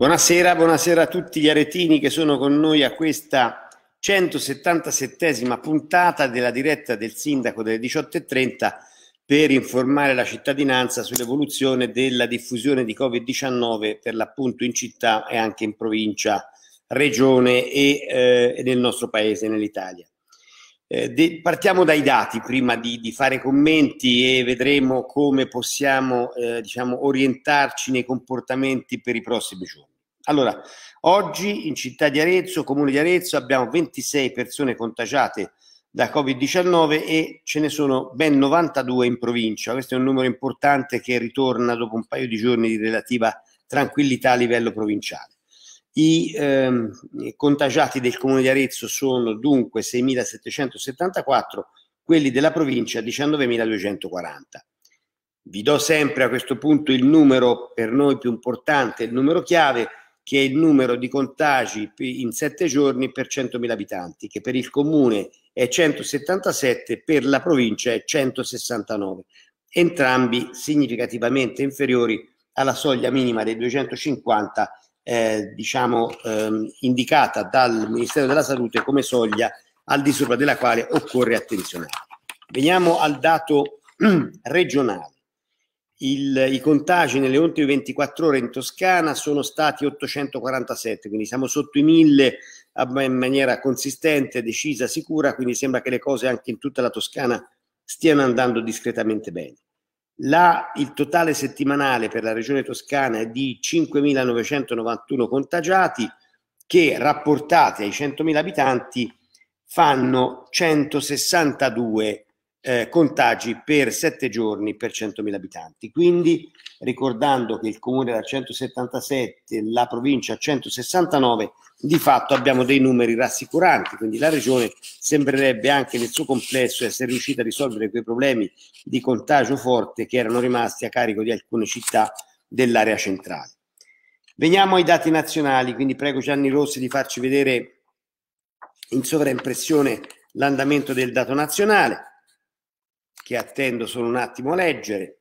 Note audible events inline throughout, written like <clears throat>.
Buonasera, buonasera a tutti gli aretini che sono con noi a questa 177esima puntata della diretta del sindaco delle 18.30 per informare la cittadinanza sull'evoluzione della diffusione di Covid-19 per l'appunto in città e anche in provincia, regione e, eh, nel nostro paese, nell'Italia. Eh, de- partiamo dai dati prima di, di, fare commenti e vedremo come possiamo eh, diciamo, orientarci nei comportamenti per i prossimi giorni. Allora, oggi in città di Arezzo, comune di Arezzo, abbiamo 26 persone contagiate da Covid-19 e ce ne sono ben 92 in provincia. Questo è un numero importante che ritorna dopo un paio di giorni di relativa tranquillità a livello provinciale. I ehm, contagiati del comune di Arezzo sono dunque 6.774, quelli della provincia 19.240. Vi do sempre a questo punto il numero per noi più importante, il numero chiave che è il numero di contagi in 7 giorni per 100.000 abitanti, che per il comune è 177, per la provincia è 169, entrambi significativamente inferiori alla soglia minima dei 250 eh, diciamo, ehm, indicata dal Ministero della Salute come soglia al di sopra della quale occorre attenzionare. Veniamo al dato <clears throat> regionale. Il, I contagi nelle ultime 24 ore in Toscana sono stati 847, quindi siamo sotto i 1000 in maniera consistente, decisa, sicura, quindi sembra che le cose anche in tutta la Toscana stiano andando discretamente bene. La, il totale settimanale per la regione toscana è di 5.991 contagiati che rapportati ai 100.000 abitanti fanno 162 eh, contagi per 7 giorni per 100.000 abitanti. Quindi ricordando che il comune era 177, la provincia 169, di fatto abbiamo dei numeri rassicuranti, quindi la regione sembrerebbe anche nel suo complesso essere riuscita a risolvere quei problemi di contagio forte che erano rimasti a carico di alcune città dell'area centrale. Veniamo ai dati nazionali, quindi prego Gianni Rossi di farci vedere in sovraimpressione l'andamento del dato nazionale che attendo solo un attimo a leggere.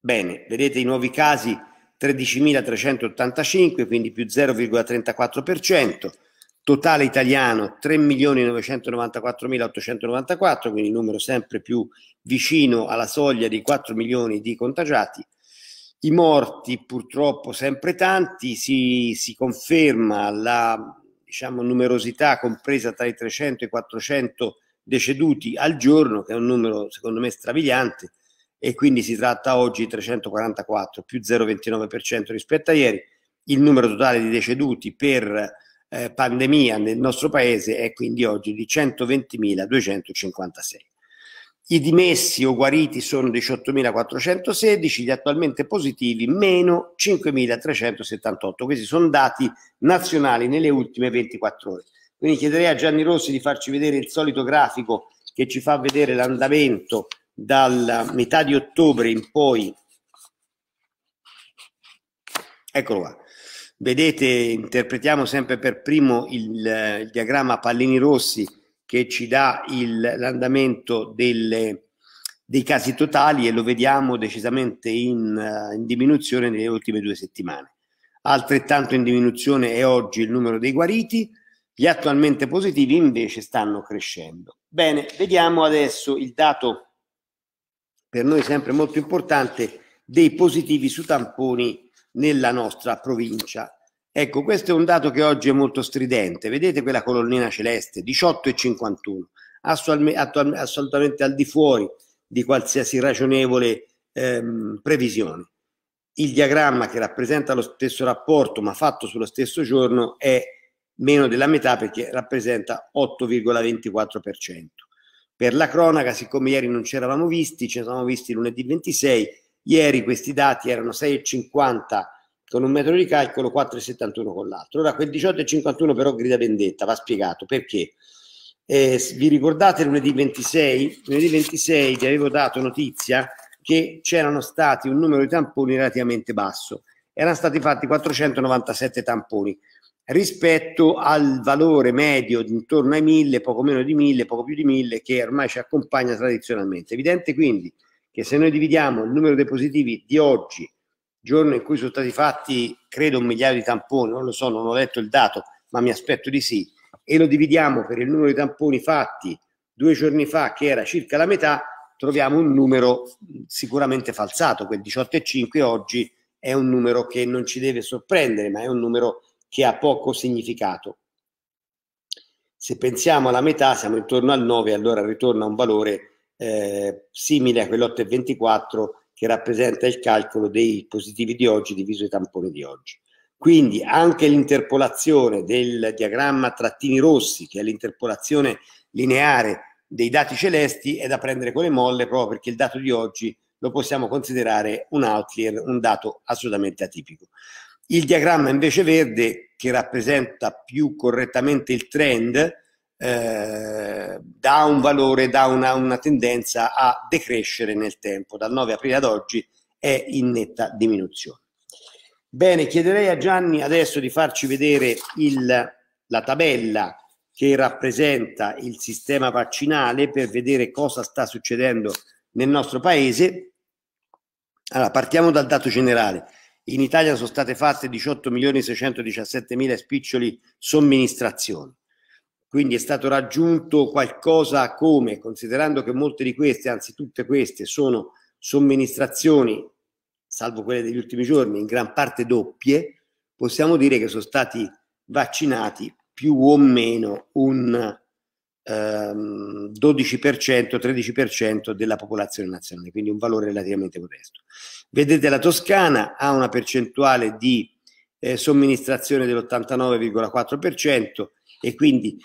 Bene, vedete i nuovi casi 13.385, quindi più 0,34%, totale italiano 3.994.894, quindi numero sempre più vicino alla soglia dei 4 milioni di contagiati. I morti purtroppo sempre tanti, si, si conferma la diciamo, numerosità compresa tra i 300 e i 400 deceduti al giorno, che è un numero secondo me strabiliante, e quindi si tratta oggi di 344 più 0,29% rispetto a ieri. Il numero totale di deceduti per eh, pandemia nel nostro paese è quindi oggi di 120.256. I dimessi o guariti sono 18.416, gli attualmente positivi meno 5.378. Questi sono dati nazionali nelle ultime 24 ore. Quindi chiederei a Gianni Rossi di farci vedere il solito grafico che ci fa vedere l'andamento dalla metà di ottobre in poi. Eccolo qua. Vedete, interpretiamo sempre per primo il, il diagramma pallini rossi che ci dà l'andamento dei casi totali e lo vediamo decisamente in, in diminuzione nelle ultime due settimane. Altrettanto in diminuzione è oggi il numero dei guariti gli attualmente positivi invece stanno crescendo. Bene, vediamo adesso il dato per noi sempre molto importante dei positivi su tamponi nella nostra provincia. Ecco, questo è un dato che oggi è molto stridente. Vedete quella colonnina celeste, 18,51, assolutamente al di fuori di qualsiasi ragionevole ehm, previsione. Il diagramma che rappresenta lo stesso rapporto, ma fatto sullo stesso giorno, è meno della metà perché rappresenta 8,24%. Per la cronaca, siccome ieri non ci eravamo visti, ci eravamo visti lunedì 26, ieri questi dati erano 6,50 con un metro di calcolo, 4,71 con l'altro. Ora quel 18,51 però grida vendetta, va spiegato perché. Eh, vi ricordate lunedì 26? Lunedì 26 vi avevo dato notizia che c'erano stati un numero di tamponi relativamente basso. Erano stati fatti 497 tamponi, rispetto al valore medio di intorno ai 1000, poco meno di 1000, poco più di 1000 che ormai ci accompagna tradizionalmente. Evidente quindi che se noi dividiamo il numero dei positivi di oggi, giorno in cui sono stati fatti credo un migliaio di tamponi, non lo so, non ho letto il dato, ma mi aspetto di sì, e lo dividiamo per il numero di tamponi fatti due giorni fa, che era circa la metà, troviamo un numero sicuramente falsato, quel 18,5 oggi è un numero che non ci deve sorprendere, ma è un numero che ha poco significato. Se pensiamo alla metà, siamo intorno al 9, allora ritorna un valore eh, simile a quell'8,24 che rappresenta il calcolo dei positivi di oggi diviso i tamponi di oggi. Quindi anche l'interpolazione del diagramma trattini rossi, che è l'interpolazione lineare dei dati celesti, è da prendere con le molle proprio perché il dato di oggi lo possiamo considerare un outlier, un dato assolutamente atipico. Il diagramma invece verde, che rappresenta più correttamente il trend, eh, dà un valore, dà una, una tendenza a decrescere nel tempo. Dal 9 aprile ad oggi è in netta diminuzione. Bene, chiederei a Gianni adesso di farci vedere il, la tabella che rappresenta il sistema vaccinale per vedere cosa sta succedendo nel nostro paese. Allora, partiamo dal dato generale in Italia sono state fatte 18.617.000 spiccioli somministrazioni. Quindi è stato raggiunto qualcosa come, considerando che molte di queste, anzi tutte queste, sono somministrazioni, salvo quelle degli ultimi giorni, in gran parte doppie, possiamo dire che sono stati vaccinati più o meno un ehm, 12%-13% della popolazione nazionale, quindi un valore relativamente modesto. Vedete la Toscana ha una percentuale di eh, somministrazione dell'89,4% e quindi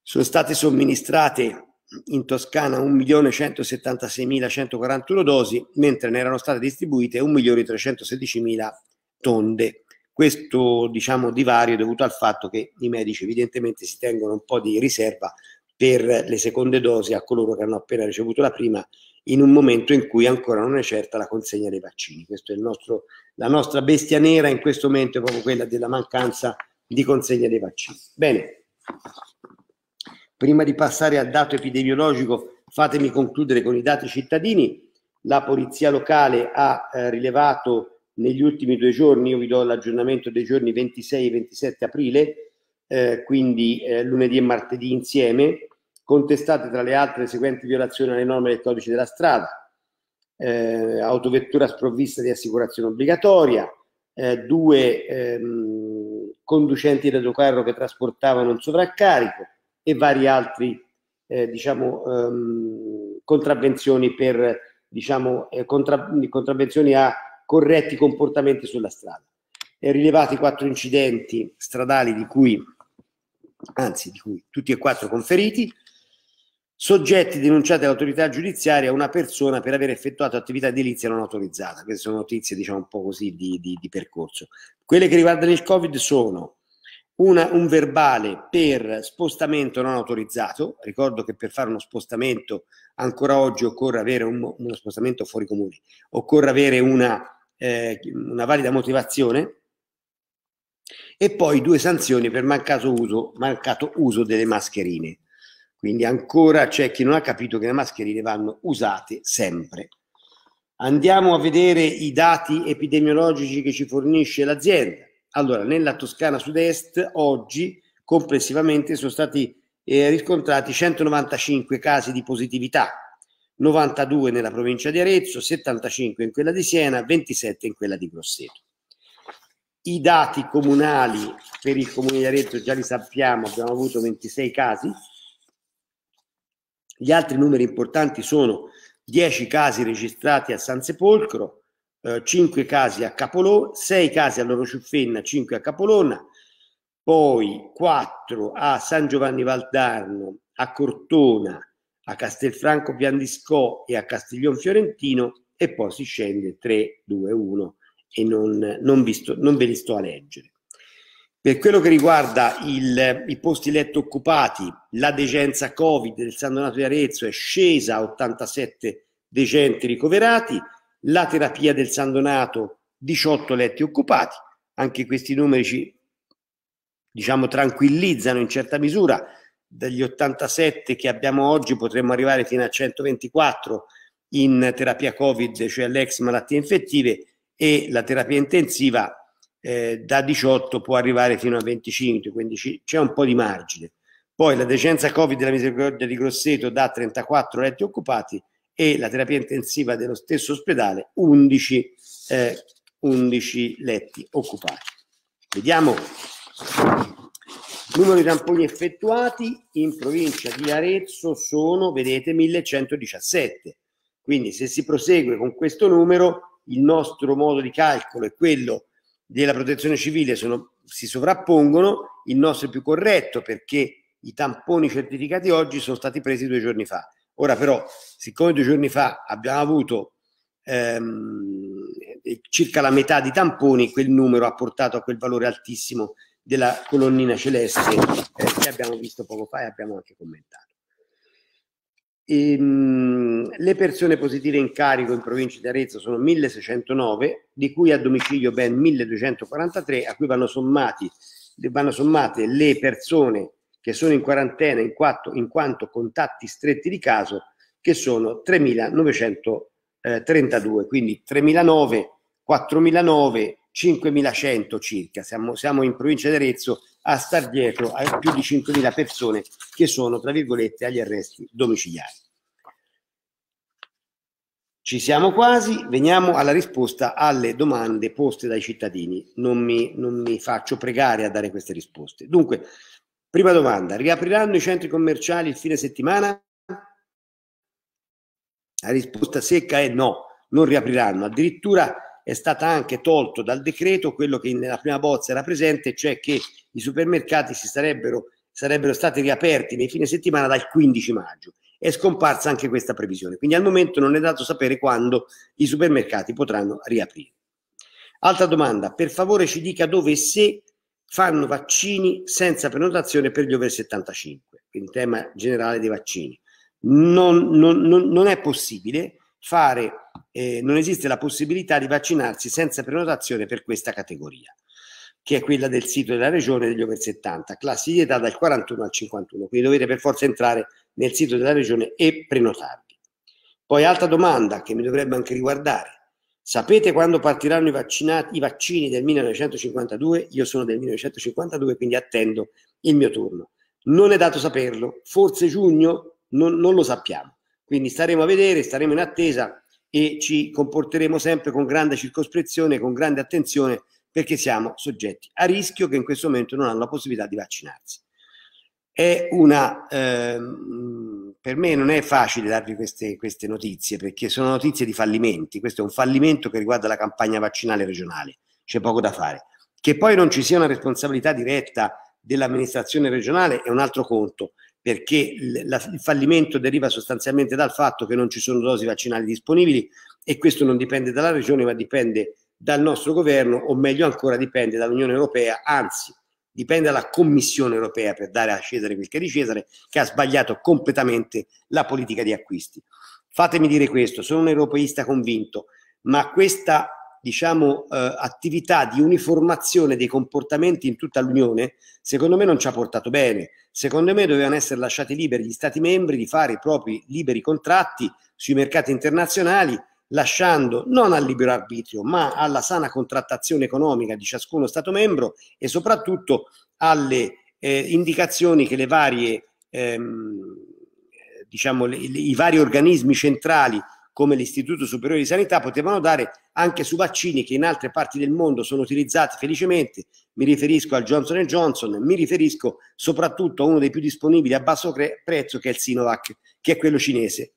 sono state somministrate in Toscana 1.176.141 dosi, mentre ne erano state distribuite 1.316.000 tonde. Questo diciamo, divario è dovuto al fatto che i medici evidentemente si tengono un po' di riserva per le seconde dosi a coloro che hanno appena ricevuto la prima in un momento in cui ancora non è certa la consegna dei vaccini. Questa è nostro, la nostra bestia nera in questo momento è proprio quella della mancanza di consegna dei vaccini. Bene, prima di passare al dato epidemiologico, fatemi concludere con i dati cittadini. La polizia locale ha eh, rilevato negli ultimi due giorni, io vi do l'aggiornamento dei giorni 26 e 27 aprile, eh, quindi eh, lunedì e martedì insieme, contestate tra le altre le seguenti violazioni alle norme del codice della strada, eh, autovettura sprovvista di assicurazione obbligatoria, eh, due ehm, conducenti d'autocarro che trasportavano un sovraccarico e vari altri eh, diciamo, ehm, contravvenzioni, per, diciamo, eh, contra- contravvenzioni a corretti comportamenti sulla strada. E rilevati quattro incidenti stradali di cui anzi di cui tutti e quattro conferiti, soggetti denunciati all'autorità giudiziaria una persona per aver effettuato attività edilizia non autorizzata. Queste sono notizie, diciamo, un po' così di, di, di percorso. Quelle che riguardano il Covid sono una, un verbale per spostamento non autorizzato. Ricordo che per fare uno spostamento ancora oggi occorre avere un, uno spostamento fuori comune, occorre avere una, eh, una valida motivazione e poi due sanzioni per mancato uso, mancato uso delle mascherine. Quindi ancora c'è chi non ha capito che le mascherine vanno usate sempre. Andiamo a vedere i dati epidemiologici che ci fornisce l'azienda. Allora, nella Toscana Sud-Est oggi complessivamente sono stati eh, riscontrati 195 casi di positività, 92 nella provincia di Arezzo, 75 in quella di Siena, 27 in quella di Grosseto. I dati comunali per il comune di Arezzo già li sappiamo, abbiamo avuto 26 casi, gli altri numeri importanti sono 10 casi registrati a San Sepolcro, eh, 5 casi a Capolona, 6 casi a Loro Ciuffenna, 5 a Capolona, poi 4 a San Giovanni Valdarno, a Cortona, a Castelfranco Piandiscò e a Castiglion Fiorentino e poi si scende 3, 2, 1 e non, non, vi sto, non ve li sto a leggere. Per quello che riguarda il, i posti letto occupati, la degenza Covid del San Donato di Arezzo è scesa a 87 decenti ricoverati, la terapia del San Donato 18 letti occupati, anche questi numeri ci diciamo, tranquillizzano in certa misura, dagli 87 che abbiamo oggi potremmo arrivare fino a 124 in terapia Covid, cioè l'ex malattie infettive e la terapia intensiva eh, da 18 può arrivare fino a 25, quindi c'è un po' di margine. Poi la decenza Covid della misericordia di Grosseto da 34 letti occupati e la terapia intensiva dello stesso ospedale 11, eh, 11 letti occupati. Vediamo numero di tamponi effettuati in provincia di Arezzo sono, vedete, 1117. Quindi se si prosegue con questo numero, il nostro modo di calcolo è quello della protezione civile sono, si sovrappongono, il nostro è più corretto perché i tamponi certificati oggi sono stati presi due giorni fa. Ora però, siccome due giorni fa abbiamo avuto ehm, eh, circa la metà di tamponi, quel numero ha portato a quel valore altissimo della colonnina celeste eh, che abbiamo visto poco fa e abbiamo anche commentato. Ehm, le persone positive in carico in provincia di Arezzo sono 1609, di cui a domicilio ben 1243, a cui vanno, sommati, vanno sommate le persone che sono in quarantena in, quattro, in quanto contatti stretti di caso, che sono 3932, eh, quindi 3009, 4009, 5100 circa. Siamo, siamo in provincia di Arezzo a star dietro a più di 5.000 persone che sono, tra virgolette, agli arresti domiciliari. Ci siamo quasi, veniamo alla risposta alle domande poste dai cittadini. Non mi, non mi faccio pregare a dare queste risposte. Dunque, prima domanda, riapriranno i centri commerciali il fine settimana? La risposta secca è no, non riapriranno. Addirittura è stata anche tolto dal decreto quello che nella prima bozza era presente, cioè che i supermercati si sarebbero, sarebbero stati riaperti nei fine settimana dal 15 maggio. È scomparsa anche questa previsione, quindi al momento non è dato sapere quando i supermercati potranno riaprire. Altra domanda, per favore ci dica dove e se fanno vaccini senza prenotazione per gli over 75, quindi tema generale dei vaccini. Non, non, non, non è possibile fare, eh, non esiste la possibilità di vaccinarsi senza prenotazione per questa categoria che è quella del sito della regione degli over 70, classi di età dal 41 al 51, quindi dovete per forza entrare nel sito della regione e prenotarvi. Poi altra domanda che mi dovrebbe anche riguardare, sapete quando partiranno i, vaccinati, i vaccini del 1952? Io sono del 1952, quindi attendo il mio turno. Non è dato saperlo, forse giugno, non, non lo sappiamo. Quindi staremo a vedere, staremo in attesa e ci comporteremo sempre con grande circospezione, con grande attenzione perché siamo soggetti a rischio che in questo momento non hanno la possibilità di vaccinarsi. Una, ehm, per me non è facile darvi queste, queste notizie perché sono notizie di fallimenti. Questo è un fallimento che riguarda la campagna vaccinale regionale, c'è poco da fare. Che poi non ci sia una responsabilità diretta dell'amministrazione regionale è un altro conto, perché il fallimento deriva sostanzialmente dal fatto che non ci sono dosi vaccinali disponibili e questo non dipende dalla regione ma dipende dal nostro governo o meglio ancora dipende dall'Unione Europea, anzi dipende dalla Commissione Europea per dare a Cesare quel che è di Cesare, che ha sbagliato completamente la politica di acquisti. Fatemi dire questo, sono un europeista convinto, ma questa diciamo, eh, attività di uniformazione dei comportamenti in tutta l'Unione, secondo me non ci ha portato bene. Secondo me dovevano essere lasciati liberi gli Stati membri di fare i propri liberi contratti sui mercati internazionali lasciando non al libero arbitrio, ma alla sana contrattazione economica di ciascuno Stato membro e soprattutto alle eh, indicazioni che le varie, ehm, diciamo, le, le, i vari organismi centrali come l'Istituto Superiore di Sanità potevano dare anche su vaccini che in altre parti del mondo sono utilizzati felicemente. Mi riferisco al Johnson Johnson, mi riferisco soprattutto a uno dei più disponibili a basso prezzo che è il Sinovac, che è quello cinese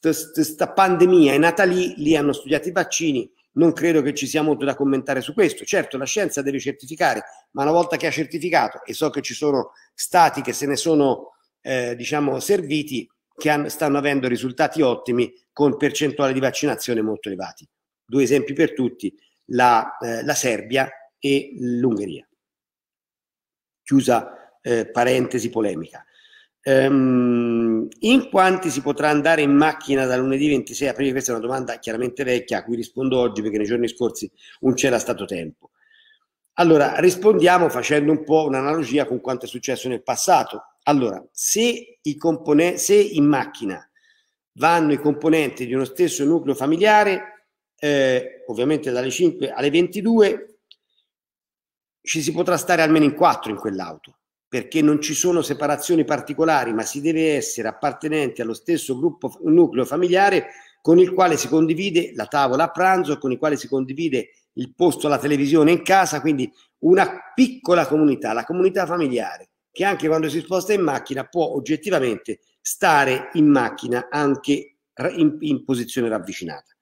questa pandemia è nata lì, lì hanno studiato i vaccini, non credo che ci sia molto da commentare su questo. Certo, la scienza deve certificare, ma una volta che ha certificato, e so che ci sono stati che se ne sono, eh, diciamo, serviti, che hanno, stanno avendo risultati ottimi con percentuali di vaccinazione molto elevati. Due esempi per tutti, la, eh, la Serbia e l'Ungheria. Chiusa eh, parentesi polemica. Um, in quanti si potrà andare in macchina da lunedì 26 aprile? Ah, questa è una domanda chiaramente vecchia a cui rispondo oggi perché nei giorni scorsi non c'era stato tempo. Allora, rispondiamo facendo un po' un'analogia con quanto è successo nel passato. Allora, se, compone- se in macchina vanno i componenti di uno stesso nucleo familiare, eh, ovviamente dalle 5 alle 22, ci si potrà stare almeno in 4 in quell'auto perché non ci sono separazioni particolari, ma si deve essere appartenenti allo stesso gruppo nucleo familiare con il quale si condivide la tavola a pranzo, con il quale si condivide il posto alla televisione in casa, quindi una piccola comunità, la comunità familiare, che anche quando si sposta in macchina può oggettivamente stare in macchina anche in, in posizione ravvicinata.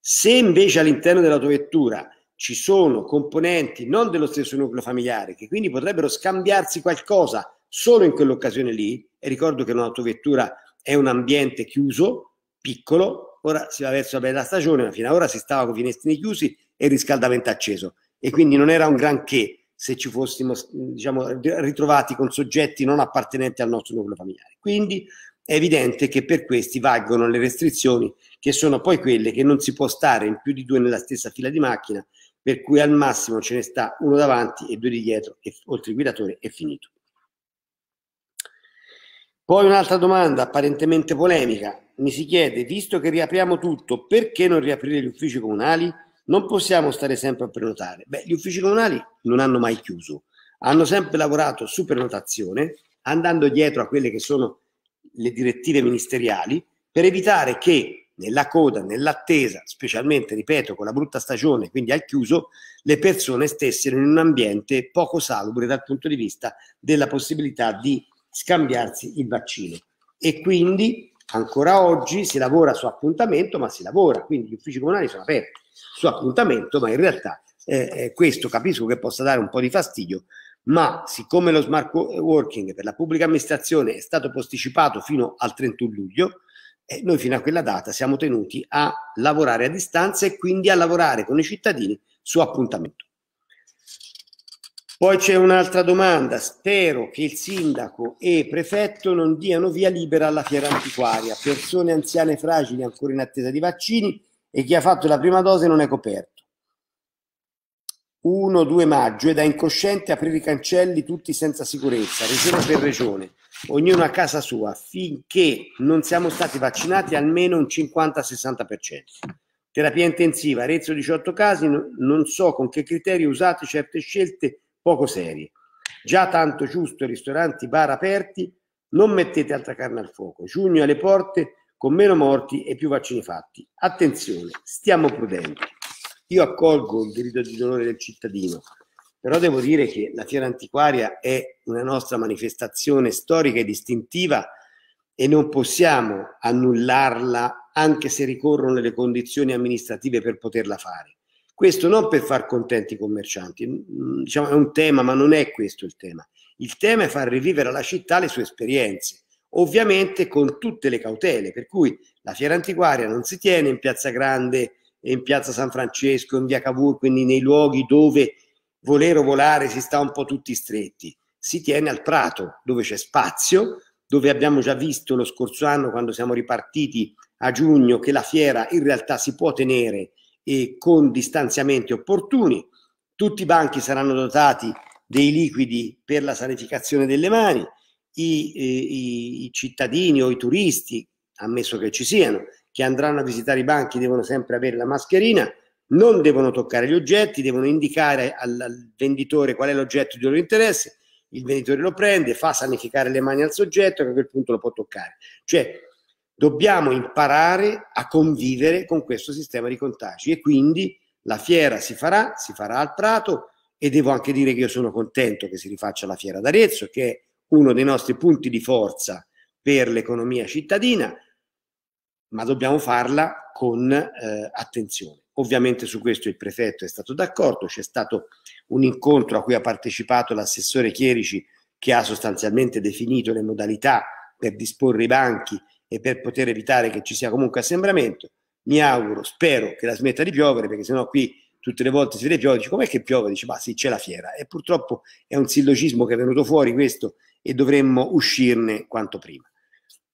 Se invece all'interno dell'autovettura ci sono componenti non dello stesso nucleo familiare che quindi potrebbero scambiarsi qualcosa solo in quell'occasione lì, e ricordo che un'autovettura è un ambiente chiuso, piccolo, ora si va verso la bella stagione, ma fino ad ora si stava con i finestrini chiusi e il riscaldamento acceso, e quindi non era un granché se ci fossimo diciamo, ritrovati con soggetti non appartenenti al nostro nucleo familiare. Quindi è evidente che per questi valgono le restrizioni che sono poi quelle che non si può stare in più di due nella stessa fila di macchina per cui al massimo ce ne sta uno davanti e due di dietro, e, oltre il guidatore, è finito. Poi un'altra domanda apparentemente polemica. Mi si chiede, visto che riapriamo tutto, perché non riaprire gli uffici comunali? Non possiamo stare sempre a prenotare. Beh, gli uffici comunali non hanno mai chiuso, hanno sempre lavorato su prenotazione, andando dietro a quelle che sono le direttive ministeriali, per evitare che nella coda, nell'attesa, specialmente, ripeto, con la brutta stagione, quindi al chiuso, le persone stessero in un ambiente poco salubre dal punto di vista della possibilità di scambiarsi il vaccino. E quindi ancora oggi si lavora su appuntamento, ma si lavora, quindi gli uffici comunali sono aperti su appuntamento, ma in realtà eh, eh questo capisco che possa dare un po' di fastidio, ma siccome lo smart working per la pubblica amministrazione è stato posticipato fino al 31 luglio, e noi fino a quella data siamo tenuti a lavorare a distanza e quindi a lavorare con i cittadini su appuntamento. Poi c'è un'altra domanda. Spero che il sindaco e il prefetto non diano via libera alla fiera antiquaria. Persone anziane fragili ancora in attesa di vaccini e chi ha fatto la prima dose non è coperto. 1-2 maggio è incosciente aprire i cancelli tutti senza sicurezza, regione per regione ognuno a casa sua, finché non siamo stati vaccinati almeno un 50-60%. Terapia intensiva, Arezzo 18 casi, non so con che criteri usate certe scelte poco serie. Già tanto giusto ristoranti, bar aperti, non mettete altra carne al fuoco. Giugno alle porte con meno morti e più vaccini fatti. Attenzione, stiamo prudenti. Io accolgo il grido di dolore del cittadino, però devo dire che la Fiera Antiquaria è una nostra manifestazione storica e distintiva e non possiamo annullarla anche se ricorrono le condizioni amministrative per poterla fare. Questo non per far contenti i commercianti, diciamo, è un tema, ma non è questo il tema. Il tema è far rivivere alla città le sue esperienze, ovviamente con tutte le cautele, per cui la fiera antiquaria non si tiene in Piazza Grande, in Piazza San Francesco, in Via Cavour, quindi nei luoghi dove voler volare si sta un po' tutti stretti, si tiene al prato dove c'è spazio, dove abbiamo già visto lo scorso anno quando siamo ripartiti a giugno che la fiera in realtà si può tenere e con distanziamenti opportuni. Tutti i banchi saranno dotati dei liquidi per la sanificazione delle mani, i, eh, i, i cittadini o i turisti, ammesso che ci siano, che andranno a visitare i banchi devono sempre avere la mascherina non devono toccare gli oggetti, devono indicare al, al venditore qual è l'oggetto di loro interesse, il venditore lo prende, fa sanificare le mani al soggetto e a quel punto lo può toccare. Cioè, dobbiamo imparare a convivere con questo sistema di contagi e quindi la fiera si farà, si farà al Prato e devo anche dire che io sono contento che si rifaccia la fiera d'Arezzo, che è uno dei nostri punti di forza per l'economia cittadina, ma dobbiamo farla con eh, attenzione. Ovviamente su questo il prefetto è stato d'accordo, c'è stato un incontro a cui ha partecipato l'assessore Chierici che ha sostanzialmente definito le modalità per disporre i banchi e per poter evitare che ci sia comunque assembramento. Mi auguro, spero che la smetta di piovere perché sennò qui tutte le volte si vede piove, dice com'è che piove? Dice ma sì c'è la fiera e purtroppo è un sillogismo che è venuto fuori questo e dovremmo uscirne quanto prima.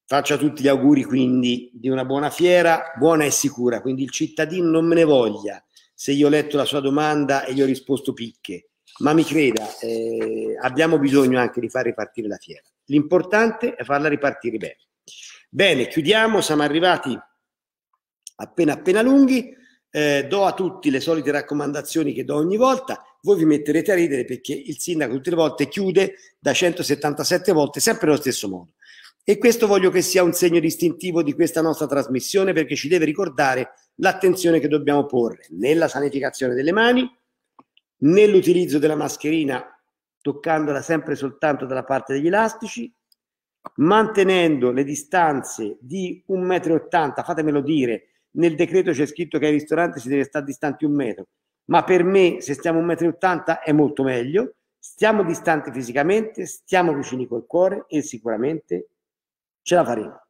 Faccio a tutti gli auguri quindi di una buona fiera, buona e sicura, quindi il cittadino non me ne voglia se io ho letto la sua domanda e gli ho risposto picche, ma mi creda, eh, abbiamo bisogno anche di far ripartire la fiera. L'importante è farla ripartire bene. Bene, chiudiamo, siamo arrivati appena appena lunghi, eh, do a tutti le solite raccomandazioni che do ogni volta, voi vi metterete a ridere perché il sindaco tutte le volte chiude da 177 volte sempre nello stesso modo e questo voglio che sia un segno distintivo di questa nostra trasmissione perché ci deve ricordare l'attenzione che dobbiamo porre nella sanificazione delle mani, nell'utilizzo della mascherina toccandola sempre soltanto dalla parte degli elastici, mantenendo le distanze di 1,80 m, fatemelo dire, nel decreto c'è scritto che ai ristoranti si deve stare distanti un metro, ma per me se stiamo 1,80 m è molto meglio, stiamo distanti fisicamente, stiamo vicini col cuore e sicuramente شيء غريب